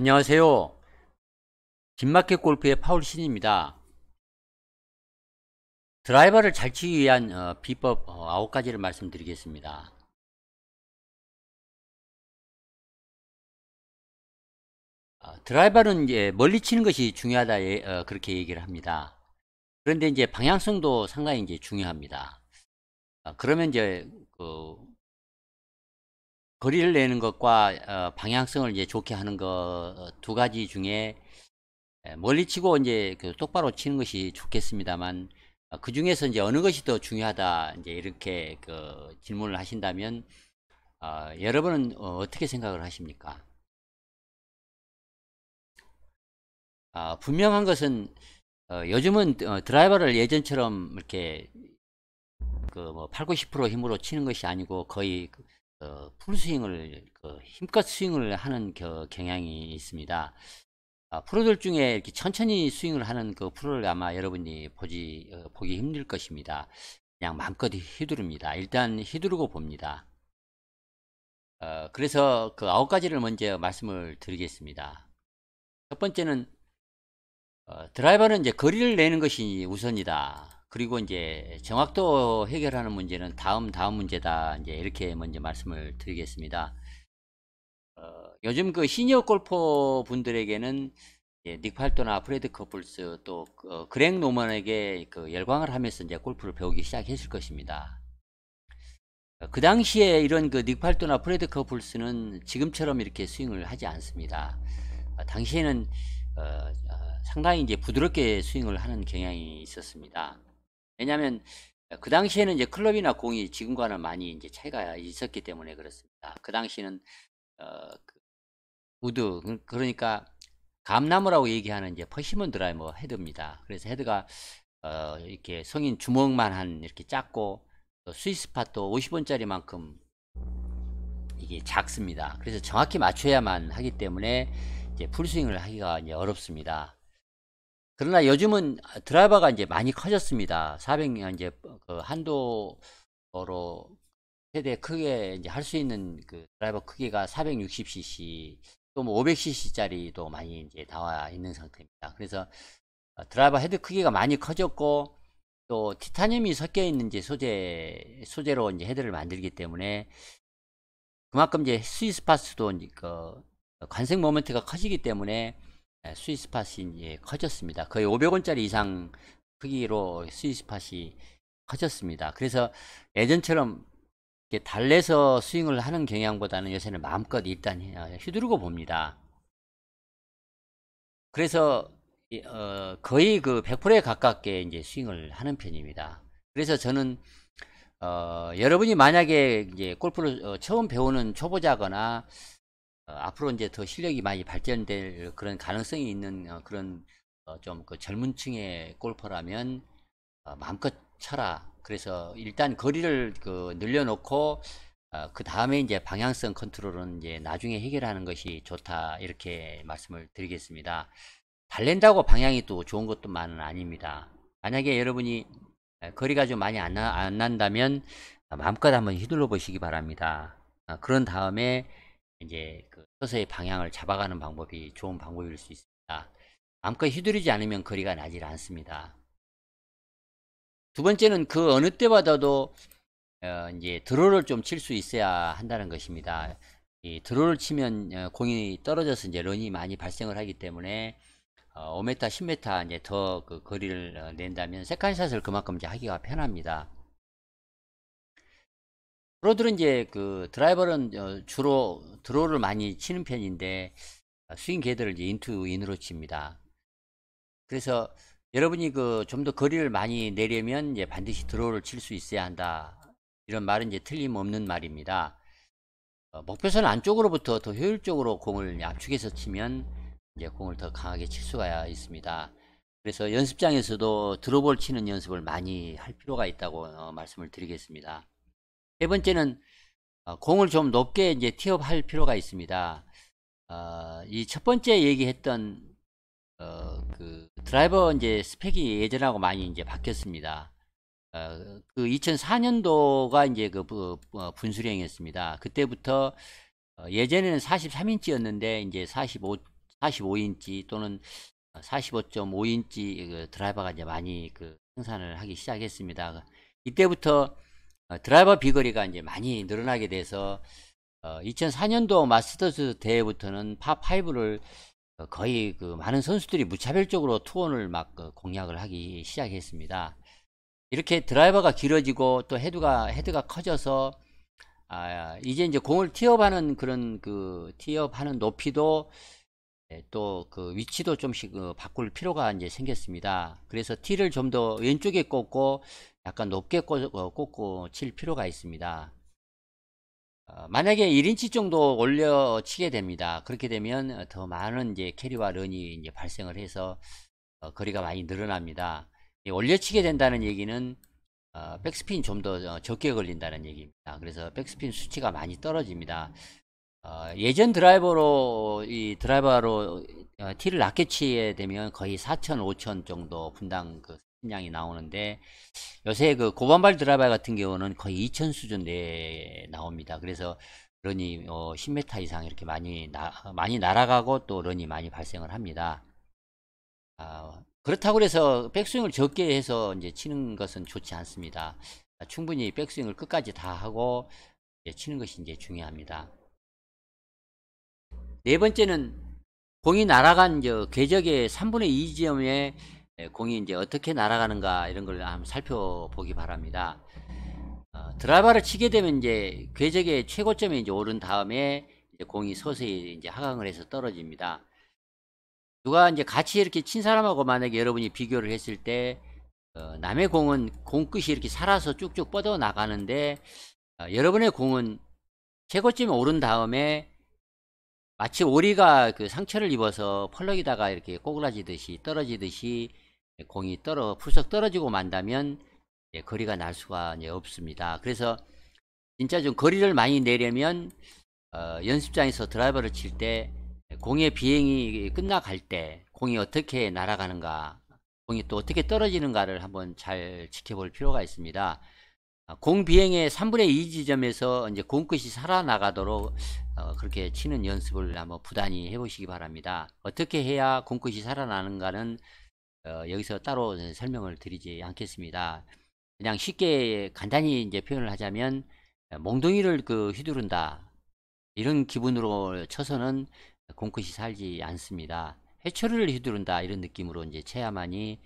안녕하세요. 빈마켓 골프의 파울 신입니다. 드라이버를 잘 치기 위한 어, 비법 어, 9가지를 말씀드리겠습니다. 어, 드라이버는 이제 멀리 치는 것이 중요하다 예, 어, 그렇게 얘기를 합니다. 그런데 이제 방향성도 상당히 이제 중요합니다. 어, 그러면 이제 그 거리를 내는 것과 어, 방향성을 이제 좋게 하는 것두 어, 가지 중에 멀리 치고 이제 그 똑바로 치는 것이 좋겠습니다만 어, 그 중에서 이제 어느 것이 더 중요하다 이제 이렇게 그 질문을 하신다면 어, 여러분은 어, 떻게 생각을 하십니까? 아, 분명한 것은 어, 요즘은 어, 드라이버를 예전처럼 이렇게 그뭐 8, 90% 힘으로 치는 것이 아니고 거의 그 어, 풀스윙을 그 힘껏 스윙을 하는 그 경향이 있습니다. 아, 프로들 중에 이렇게 천천히 스윙을 하는 그 프로를 아마 여러분이 보지 어, 보기 힘들 것입니다. 그냥 마음껏 휘두릅니다. 일단 휘두르고 봅니다. 어, 그래서 그 아홉 가지를 먼저 말씀을 드리겠습니다. 첫 번째는 어, 드라이버는 이제 거리를 내는 것이 우선이다. 그리고 이제 정확도 해결하는 문제는 다음 다음 문제다 이제 이렇게 먼저 말씀을 드리겠습니다. 어, 요즘 그 시니어 골퍼 분들에게는 예, 닉팔토나 프레드 커플스 또 그, 어, 그렉 노먼에게 그 열광을 하면서 이제 골프를 배우기 시작했을 것입니다. 어, 그 당시에 이런 그닉팔토나 프레드 커플스는 지금처럼 이렇게 스윙을 하지 않습니다. 어, 당시에는 어, 어, 상당히 이제 부드럽게 스윙을 하는 경향이 있었습니다. 왜냐하면 그 당시에는 이제 클럽이나 공이 지금과는 많이 이제 차이가 있었기 때문에 그렇습니다. 그 당시는 어, 그 우드 그, 그러니까 감나무라고 얘기하는 이제 퍼시먼 드라이버 헤드입니다. 그래서 헤드가 어, 이렇게 성인 주먹만 한 이렇게 작고 스위스팟도 50원짜리만큼 이게 작습니다. 그래서 정확히 맞춰야만 하기 때문에 이제 풀스윙을 하기가 이제 어렵습니다. 그러나 요즘은 드라이버가 이제 많이 커졌습니다. 400명 이제 그 한도로 최대 크게 이제 할 수 있는 그 드라이버 크기가 460cc 또뭐 500cc짜리도 많이 이제 나와 있는 상태입니다. 그래서 어, 드라이버 헤드 크기가 많이 커졌고 또 티타늄이 섞여 있는 소재 소재로 이제 헤드를 만들기 때문에 그만큼 이제 스위스 파스도 이제 그 관색 모멘트가 커지기 때문에 예, 스위스팟이 커졌습니다. 거의 500원짜리 이상 크기로 스위스팟이 커졌습니다. 그래서 예전처럼 달래서 스윙을 하는 경향보다는 요새는 마음껏 일단 어, 휘두르고 봅니다. 그래서 어, 거의 그 100%에 가깝게 이제 스윙을 하는 편입니다. 그래서 저는 어, 여러분이 만약에 이제 골프를 어, 처음 배우는 초보자거나 어, 앞으로 이제 더 실력이 많이 발전될 그런 가능성이 있는 어, 그런 어, 좀그 젊은 층의 골퍼라면 마음껏 쳐라. 그래서 일단 거리를 그 늘려놓고 어, 그 다음에 이제 방향성 컨트롤은 이제 나중에 해결하는 것이 좋다 이렇게 말씀을 드리겠습니다. 달랜다고 방향이 또 좋은 것도많은 아닙니다. 만약에 여러분이 거리가 좀 많이 안, 나, 안 난다면 마음껏 한번 휘둘러 보시기 바랍니다. 어, 그런 다음에 이제 그 서서히 방향을 잡아가는 방법이 좋은 방법일 수 있습니다. 마음껏 휘두르지 않으면 거리가 나질 않습니다. 두 번째는 그 어느 때보다도 어, 이제 드로를 좀 칠 수 있어야 한다는 것입니다. 이 드로를 치면 어, 공이 떨어져서 이제 런이 많이 발생을 하기 때문에 어, 5m, 10m 이제 더 그 거리를 어, 낸다면 세컨샷을 그만큼 이제 하기가 편합니다. 프로들은 이제 그 드라이버는 어, 주로 드로우를 많이 치는 편인데 아, 스윙 게이드를 이제 인투 인으로 칩니다. 그래서 여러분이 그 좀 더 거리를 많이 내려면 이제 반드시 드로우를 칠 수 있어야 한다. 이런 말은 이제 틀림없는 말입니다. 어, 목표선 안쪽으로부터 더 효율적으로 공을 압축해서 치면 이제 공을 더 강하게 칠 수가 있습니다. 그래서 연습장에서도 드로볼 우 치는 연습을 많이 할 필요가 있다고 어, 말씀을 드리겠습니다. 세 네 번째는 어, 공을 좀 높게 이제 티업할 필요가 있습니다. 어, 이 첫 번째 얘기했던 어, 그 드라이버 이제 스펙이 예전하고 많이 이제 바뀌었습니다. 어, 그 2004년도가 이제 그 어, 분수령이었습니다. 그때부터 어, 예전에는 43인치였는데 이제 45 45인치 또는 45.5인치 그 드라이버가 이제 많이 그 생산을 하기 시작했습니다. 이때부터 어, 드라이버 비거리가 이제 많이 늘어나게 돼서 2004년도 어, 마스터즈 대회부터는 파5를 어, 거의 그 많은 선수들이 무차별적으로 투혼을 막 공략을 하기 시작했습니다. 이렇게 드라이버가 길어지고 또 헤드가 헤드가 커져서 아, 이제 이제 공을 티업하는 그런 그 티업하는 높이도 예, 또그 위치도 좀씩 바꿀 필요가 이제 생겼습니다. 그래서 티를 좀 더 왼쪽에 꽂고 약간 높게 어, 꽂고 칠 필요가 있습니다. 어, 만약에 1인치 정도 올려 치게 됩니다. 그렇게 되면 더 많은 이제 캐리와 런이 이제 발생을 해서 어, 거리가 많이 늘어납니다. 올려 치게 된다는 얘기는 백스핀 좀 더 적게 걸린다는 얘기입니다. 그래서 백스핀 수치가 많이 떨어집니다. 예전 드라이버로 이 드라이버로 티를 낮게 치게 되면 거의 4천, 5천 정도 분당 그 양이 나오는데 요새 그 고반발 드라이버 같은 경우는 거의 2000 수준 내에 나옵니다. 그래서 런이 어 10m 이상 이렇게 많이 나, 많이 날아가고 또 런이 많이 발생을 합니다. 아, 그렇다고 해서 백스윙을 적게 해서 이제 치는 것은 좋지 않습니다. 충분히 백스윙을 끝까지 다 하고 치는 것이 이제 중요합니다. 네 번째는 공이 날아간 저 궤적의 3분의 2점에 네, 공이 이제 어떻게 날아가는가 이런 걸 한번 살펴보기 바랍니다. 어, 드라이버를 치게 되면 이제 궤적의 최고점에 이제 오른 다음에 이제 공이 서서히 이제 하강을 해서 떨어집니다. 누가 이제 같이 이렇게 친 사람하고 만약에 여러분이 비교를 했을 때 어, 남의 공은 공끝이 이렇게 살아서 쭉쭉 뻗어 나가는데 어, 여러분의 공은 최고점에 오른 다음에 마치 오리가 그 상처를 입어서 펄럭이다가 이렇게 꼬그라지듯이 떨어지듯이 예, 공이 떨어 풀썩 떨어지고 만다면 예, 거리가 날 수가 없습니다. 그래서 진짜 좀 거리를 많이 내려면 어, 연습장에서 드라이버를 칠때 예, 공의 비행이 끝나갈 때 공이 어떻게 날아가는가 공이 또 어떻게 떨어지는가를 한번 잘 지켜볼 필요가 있습니다. 아, 공 비행의 3분의 2 지점에서 이제 공끝이 살아나가도록 어, 그렇게 치는 연습을 한번 부단히 해보시기 바랍니다. 어떻게 해야 공끝이 살아나는가는 어, 여기서 따로 설명을 드리지 않겠습니다. 그냥 쉽게 간단히 이제 표현을 하자면 어, 몽둥이를 그 휘두른다 이런 기분으로 쳐서는 공끝이 살지 않습니다. 해초를 휘두른다 이런 느낌으로 이제 쳐야만이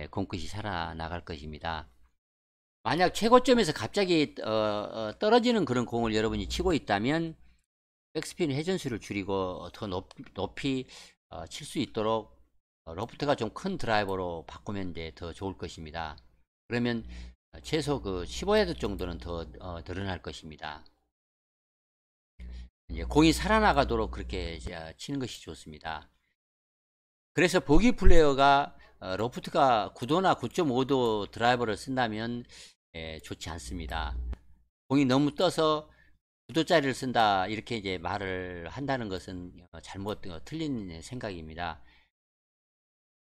예, 공끝이 살아나갈 것입니다. 만약 최고점에서 갑자기 어, 어, 떨어지는 그런 공을 여러분이 치고 있다면 백스핀 회전수를 줄이고 더 높, 이 어, 칠수 있도록 어, 로프트가좀 큰 드라이버로 바꾸면 이제 더 좋을 것입니다. 그러면 최소 그 15야드 정도는 더 어, 늘어날 것입니다. 이제 공이 살아나가도록 그렇게 치는 것이 좋습니다. 그래서 보기 플레이어가 어, 러프트가 9도나 9.5도 드라이버를 쓴다면 예, 좋지 않습니다. 공이 너무 떠서 9도짜리를 쓴다 이렇게 이제 말을 한다는 것은 어, 잘못 어, 틀린 생각입니다.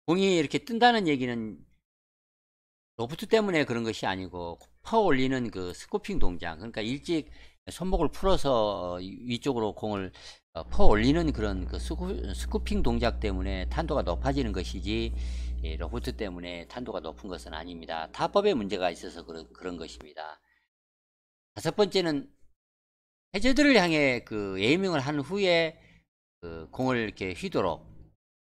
공이 이렇게 뜬다는 얘기는 로프트 때문에 그런 것이 아니고 퍼 올리는 그 스코핑 동작 그러니까 일찍 손목을 풀어서 어, 위쪽으로 공을 어, 퍼 올리는 그런 그 스코핑 동작 때문에 탄도가 높아지는 것이지 예, 로프트 때문에 탄도가 높은 것은 아닙니다 타법에 문제가 있어서 그런, 그런 것입니다 다섯 번째는 해저들을 향해 그 에이밍을 한 후에 그 공을 이렇게 휘도록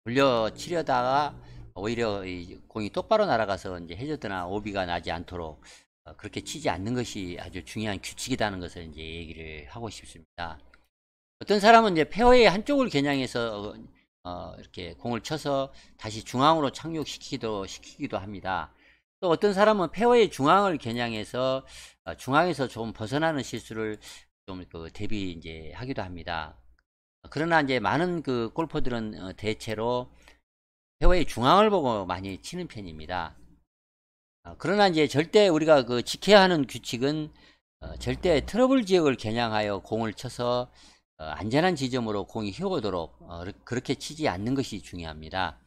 돌려치려다가 오히려 공이 똑바로 날아가서 이제 해저드나 오비가 나지 않도록 어, 그렇게 치지 않는 것이 아주 중요한 규칙이라는 것을 이제 얘기를 하고 싶습니다. 어떤 사람은 이제 페어의 한쪽을 겨냥해서 어, 어, 이렇게 공을 쳐서 다시 중앙으로 착륙시키기도 시키기도 합니다. 또 어떤 사람은 페어의 중앙을 겨냥해서 어, 중앙에서 좀 벗어나는 실수를 좀그 대비 이제 하기도 합니다. 그러나 이제 많은 그 골퍼들은 어, 대체로 페어웨 중앙을 보고 많이 치는 편입니다. 어, 그러나 이제 절대 우리가 그 지켜야 하는 규칙은 어, 절대 트러블 지역을 겨냥하여 공을 쳐서 안전한 지점으로 공이 휘어오도록 그렇게 치지 않는 것이 중요합니다.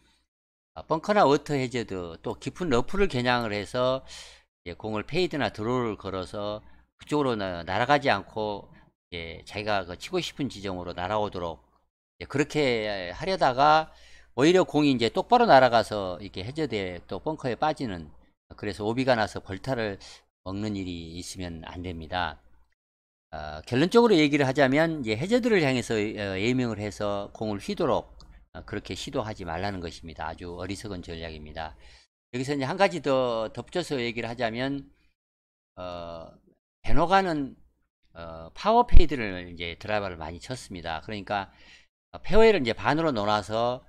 벙커나 워터 해저드 또 깊은 러프를 겨냥을 해서 공을 페이드나 드로우를 걸어서 그쪽으로 날아가지 않고 예, 자기가 그 치고 싶은 지점으로 날아오도록 예, 그렇게 하려다가 오히려 공이 이제 똑바로 날아가서 이렇게 해저대에 또 벙커에 빠지는 그래서 오비가 나서 벌타를 먹는 일이 있으면 안 됩니다. 어, 결론적으로 얘기를 하자면 이해저들을 향해서 어, 예명을 해서 공을 휘도록 어, 그렇게 시도하지 말라는 것입니다. 아주 어리석은 전략입니다. 여기서 이제 한 가지 더 덧붙여서 얘기를 하자면 어, 베노가는 어, 파워페이드를 이제 드라이버를 많이 쳤습니다. 그러니까 어, 페어웨이를 이제 반으로 놓아서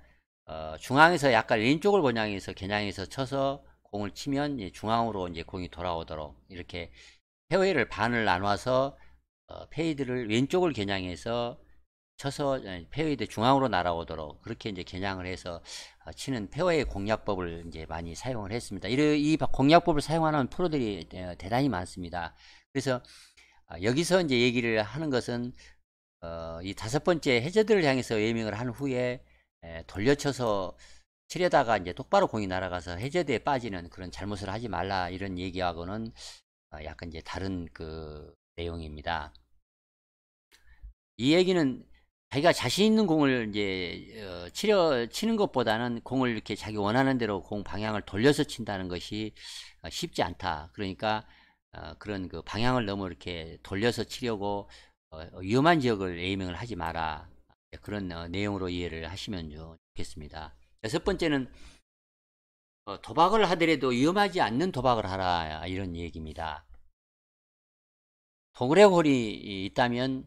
어, 중앙에서 약간 왼쪽을 겨냥해서 겨냥해서 쳐서 공을 치면 이제 중앙으로 이제 공이 돌아오도록 이렇게 페어웨이를 반을 나눠서 어, 페이드를 왼쪽을 겨냥해서 쳐서 예, 페어웨이드 중앙으로 날아오도록 그렇게 이제 겨냥을 해서 어, 치는 페어웨이 공략법을 이제 많이 사용을 했습니다. 이 공략법을 사용하는 프로들이 어, 대단히 많습니다. 그래서 아, 여기서 이제 얘기를 하는 것은 어, 이 다섯 번째 해저들을 향해서 예이을한 후에 에, 돌려쳐서 치려다가 이제 똑바로 공이 날아가서 해저대에 빠지는 그런 잘못을 하지 말라 이런 얘기하고는 어, 약간 이제 다른 그 내용입니다. 이 얘기는 자기가 자신 있는 공을 이제 어, 치려 치는 것보다는 공을 이렇게 자기 원하는 대로 공 방향을 돌려서 친다는 것이 어, 쉽지 않다. 그러니까 어, 그런 그 방향을 너무 이렇게 돌려서 치려고 어, 어 위험한 지역을 에이밍을 하지 마라 그런 어, 내용으로 이해를 하시면 좋겠습니다. 여섯 번째는 어, 도박을 하더라도 위험하지 않는 도박을 하라 이런 얘기입니다. 도그레홀이 있다면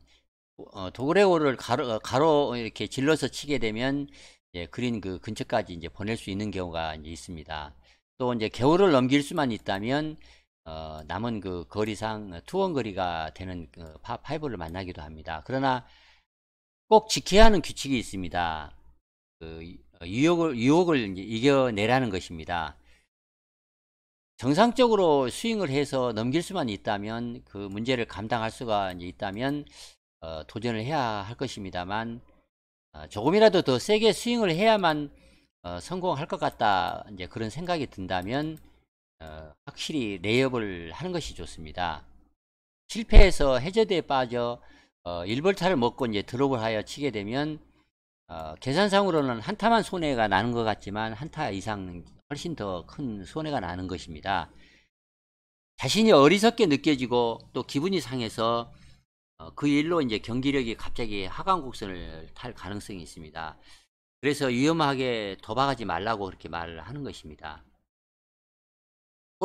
어, 도그레홀을 가로, 어, 가로 이렇게 질러서 치게 되면 예, 그린 그 근처까지 이제 보낼 수 있는 경우가 이제 있습니다. 또 이제 겨울을 넘길 수만 있다면 어, 남은 그 거리상 어, 투원 거리가 되는 그 파, 파이브를 만나기도 합니다. 그러나 꼭 지켜야 하는 규칙이 있습니다. 그 어, 유혹을 유혹을 이겨내라는 것입니다. 정상적으로 스윙을 해서 넘길 수만 있다면 그 문제를 감당할 수가 있다면 어, 도전을 해야 할 것입니다만 어, 조금이라도 더 세게 스윙을 해야만 어, 성공할 것 같다 이제 그런 생각이 든다면 어, 확실히 레이업을 하는 것이 좋습니다. 실패해서 해저드에 빠져 어, 1벌타를 먹고 이제 드롭을 하여 치게 되면 어, 계산상으로는 한타만 손해가 나는 것 같지만 한타 이상 훨씬 더 큰 손해가 나는 것입니다. 자신이 어리석게 느껴지고 또 기분이 상해서 어, 그 일로 이제 경기력이 갑자기 하강 곡선을 탈 가능성이 있습니다. 그래서 위험하게 도박하지 말라고 그렇게 말을 하는 것입니다.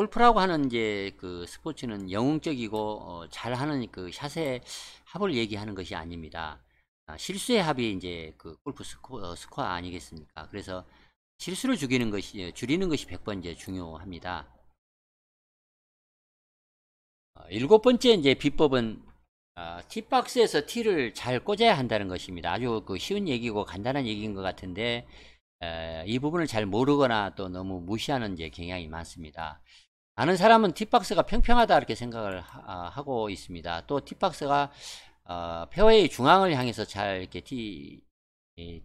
골프라고 하는 이제 그 스포츠는 영웅적이고 어, 잘하는 그 샷의 합을 얘기하는 것이 아닙니다. 아, 실수의 합이 이제 그 골프 스코, 어, 스코어 아니겠습니까? 그래서 실수를 죽이는 것이 예, 줄이는 것이 100번 이제 중요합니다. 어, 일곱 번째 이제 비법은 어, 티박스에서 티를 잘 꽂아야 한다는 것입니다. 아주 그 쉬운 얘기고 간단한 얘기인 것 같은데 에, 이 부분을 잘 모르거나 또 너무 무시하는 이제 경향이 많습니다. 많은 사람은 티박스가 평평하다 이렇게 생각을 하, 아, 고 있습니다. 또 티박스가 어, 페어웨이 중앙을 향해서 잘 이렇게 티,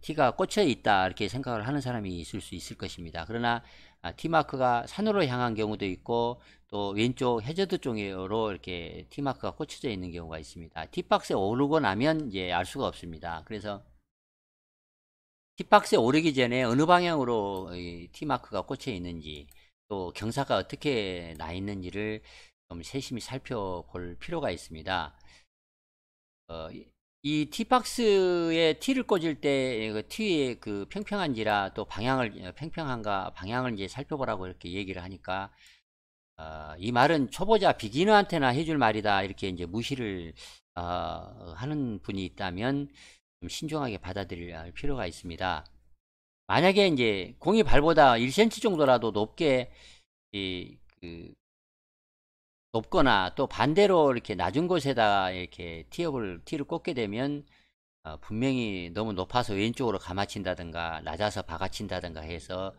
티가 꽂혀 있다 이렇게 생각을 하는 사람이 있을 수 있을 것입니다. 그러나 아, 티마크가 산으로 향한 경우도 있고 또 왼쪽 해저드 쪽으로 이렇게 티마크가 꽂혀져 있는 경우가 있습니다. 티박스에 오르고 나면 이제 알 수가 없습니다. 그래서 티박스에 오르기 전에 어느 방향으로 티마크가 꽂혀 있는지 또 경사가 어떻게 나 있는지를 좀 세심히 살펴볼 필요가 있습니다. 어, 이 티박스에 티를 꽂을 때그 티의 그 평평한지라 또 방향을 어, 평평한가 방향을 이제 살펴보라고 이렇게 얘기를 하니까 어, 이 말은 초보자 비기너한테나 해줄 말이다 이렇게 이제 무시를 어, 하는 분이 있다면 좀 신중하게 받아들일 필요가 있습니다. 만약에 이제 공이 발보다 1cm 정도라도 높게 이, 그, 높거나 또 반대로 이렇게 낮은 곳에다 이렇게 티업을 티를 꽂게 되면 어, 분명히 너무 높아서 왼쪽으로 감아친다든가 낮아서 박아친다든가 해서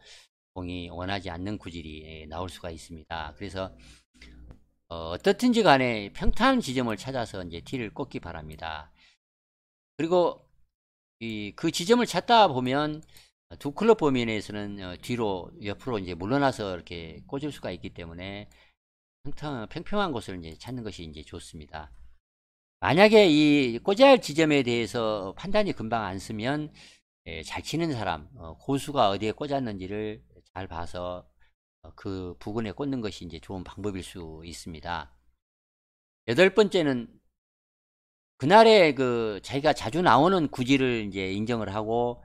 공이 원하지 않는 구질이 예, 나올 수가 있습니다. 그래서 어, 어떻든지 간에 평탄 지점을 찾아서 이제 티를 꽂기 바랍니다. 그리고 이, 그 지점을 찾다 보면 두 클럽 범위 내에서는 어, 뒤로 옆으로 이제 물러나서 이렇게 꽂을 수가 있기 때문에 평평, 평평한 곳을 이제 찾는 것이 이제 좋습니다. 만약에 이 꽂아야 할 지점에 대해서 판단이 금방 안 쓰면 예, 잘 치는 사람, 어, 고수가 어디에 꽂았는지를 잘 봐서 어, 그 부근에 꽂는 것이 이제 좋은 방법일 수 있습니다. 여덟 번째는 그날에 그 자기가 자주 나오는 구질을 이제 인정을 하고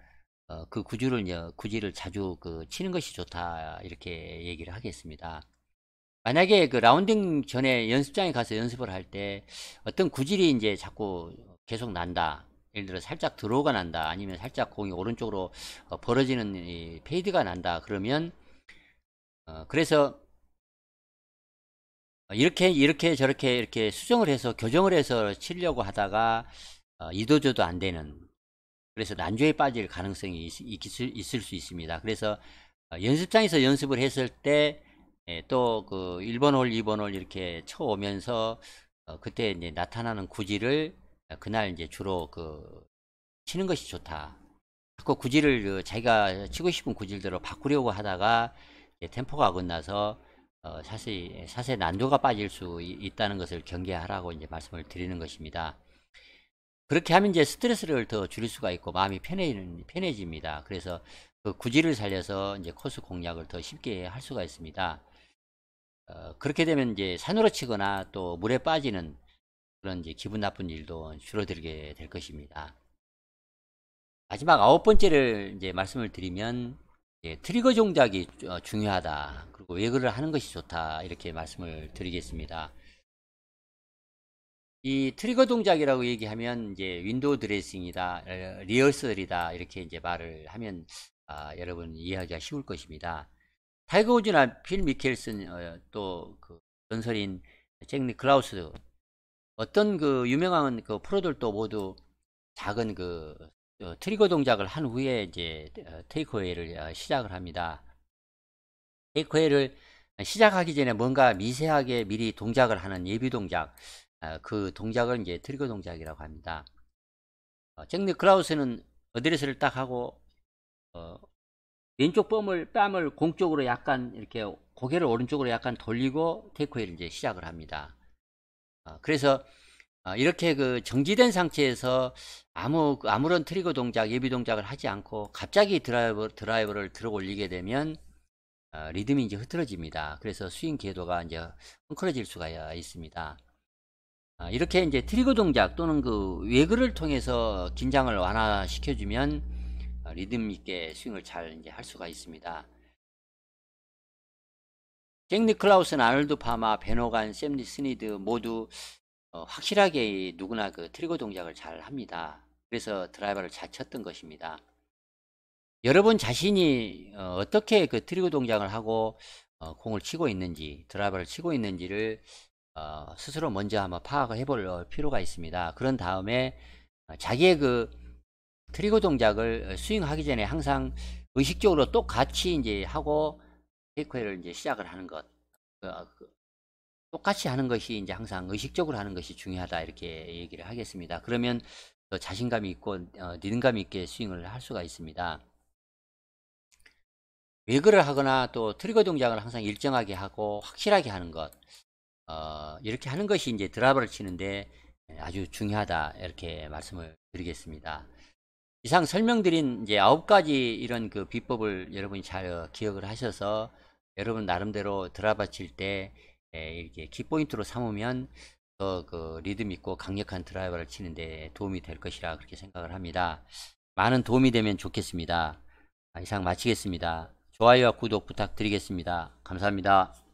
어, 그구질을 이제 구지를 자주 그 치는 것이 좋다 이렇게 얘기를 하겠습니다. 만약에 그 라운딩 전에 연습장에 가서 연습을 할 때 어떤 구질이 이제 자꾸 계속 난다. 예를 들어 살짝 드로우가 난다. 아니면 살짝 공이 오른쪽으로 어, 벌어지는 이 페이드가 난다. 그러면 어, 그래서 이렇게 이렇게 저렇게 이렇게 수정을 해서 교정을 해서 치려고 하다가 어, 이도저도 안 되는 그래서 난조에 빠질 가능성이 있, 을수 있습니다. 그래서 어, 연습장에서 연습을 했을 때 예, 또그 1번 홀, 2번 홀 이렇게 쳐오면서 어, 그때 이제 나타나는 구질을 어, 그날 이제 주로 그 치는 것이 좋다. 자꾸 구질을 그 자기가 치고 싶은 구질대로 바꾸려고 하다가 템포가 끝나서 사실 사실 난조가 빠질 수 있다는 것을 경계하라고 이제 말씀을 드리는 것입니다. 그렇게 하면 이제 스트레스를 더 줄일 수가 있고 마음이 편해지는, 편해집니다. 그래서 그 구질을 살려서 이제 코스 공략을 더 쉽게 할 수가 있습니다. 어, 그렇게 되면 이제 산으로 치거나 또 물에 빠지는 그런 이제 기분 나쁜 일도 줄어들게 될 것입니다. 마지막 아홉 번째를 이제 말씀을 드리면 예, 트리거 종작이 어, 중요하다. 그리고 외그를 하는 것이 좋다. 이렇게 말씀을 드리겠습니다. 이 트리거 동작이라고 얘기하면 이제 윈도우 드레싱이다, 리허설이다 이렇게 이제 말을 하면 아, 여러분 이해하기가 쉬울 것입니다. 타이거 우즈나 필 미켈슨 어, 또그 전설인 잭니 클라우스 어떤 그 유명한 그 프로들도 모두 작은 그 어, 트리거 동작을 한 후에 이제 어, 테이크웨이를 어, 시작을 합니다. 테이크웨이를 시작하기 전에 뭔가 미세하게 미리 동작을 하는 예비 동작 어, 그 동작을 이제 트리거 동작이라고 합니다. 정리 어, 크라우스는 어드레스를 딱 하고 어, 왼쪽 뺨을 뺨을 공쪽으로 약간 이렇게 고개를 오른쪽으로 약간 돌리고 테이크웨이를 이제 시작을 합니다. 어, 그래서 어, 이렇게 그 정지된 상태에서 아무 그 아무런 트리거 동작, 예비 동작을 하지 않고 갑자기 드라이버 드라이버를 들어 올리게 되면 어, 리듬이 이제 흐트러집니다. 그래서 스윙 궤도가 이제 헝클어질 수가 있습니다. 아, 이렇게 이제 트리거 동작 또는 그 외그를 통해서 긴장을 완화시켜주면 리듬 있게 스윙을 잘 이제 할 수가 있습니다. 잭니클라우스나놀드 파마, 베노간, 샘리 스니드 모두 어, 확실하게 누구나 그 트리거 동작을 잘 합니다. 그래서 드라이버를 잘 쳤던 것입니다. 여러분 자신이 어, 떻게그 트리거 동작을 하고 어, 공을 치고 있는지 드라이버를 치고 있는지를 어, 스스로 먼저 한번 파악을 해볼 필요가 있습니다. 그런 다음에 어, 자기의 그 트리거 동작을 스윙하기 전에 항상 의식적으로 똑같이 이제 하고 테이크웨를 이제 시작을 하는 것. 어, 그, 똑같이 하는 것이 이제 항상 의식적으로 하는 것이 중요하다 이렇게 얘기를 하겠습니다. 그러면 더 자신감이 있고 어, 리듬감 있게 스윙을 할 수가 있습니다. 외그를 하거나 또 트리거 동작을 항상 일정하게 하고 확실하게 하는 것. 어, 이렇게 하는 것이 이제 드라바를 치는데 예, 아주 중요하다 이렇게 말씀을 드리겠습니다. 이상 설명드린 이제 아홉 가지 이런 그 비법을 여러분이 잘 어, 기억을 하셔서 여러분 나름대로 드라바 칠때 예, 이렇게 키포인트로 삼으면 더그 리듬 있고 강력한 드라이버를 치는데 도움이 될 것이라 그렇게 생각을 합니다. 많은 도움이 되면 좋겠습니다. 아, 이상 마치겠습니다. 좋아요와 구독 부탁드리겠습니다. 감사합니다.